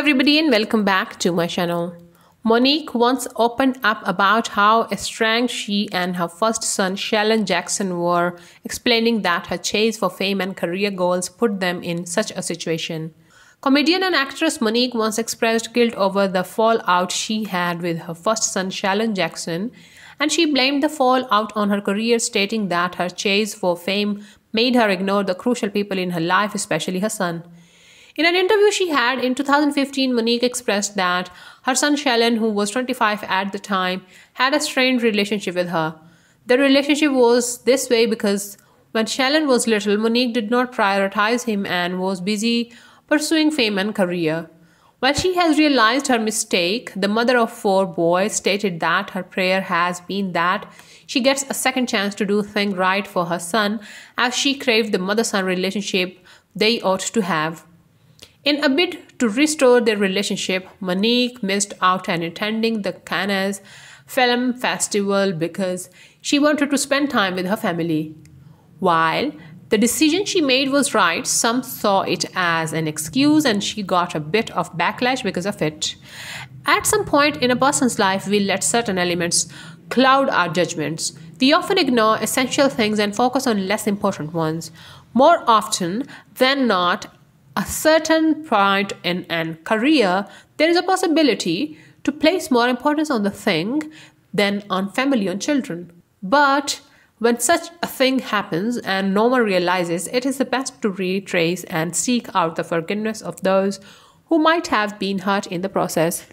everybody and welcome back to my channel. Monique once opened up about how estranged she and her first son Shalon Jackson were, explaining that her chase for fame and career goals put them in such a situation. Comedian and actress Monique once expressed guilt over the fallout she had with her first son Shalon Jackson, and she blamed the fallout on her career, stating that her chase for fame made her ignore the crucial people in her life, especially her son. In an interview she had in 2015, Monique expressed that her son Shellen, who was 25 at the time, had a strained relationship with her. The relationship was this way because when Shellen was little, Monique did not prioritize him and was busy pursuing fame and career. While she has realized her mistake, the mother of four boys stated that her prayer has been that she gets a second chance to do things right for her son as she craved the mother son relationship they ought to have. In a bid to restore their relationship, Monique missed out on attending the Cannes Film Festival because she wanted to spend time with her family. While the decision she made was right, some saw it as an excuse and she got a bit of backlash because of it. At some point in a person's life, we let certain elements cloud our judgments. We often ignore essential things and focus on less important ones. More often than not, a certain point in an career, there is a possibility to place more importance on the thing than on family and children. But when such a thing happens and no one realizes, it is the best to retrace and seek out the forgiveness of those who might have been hurt in the process.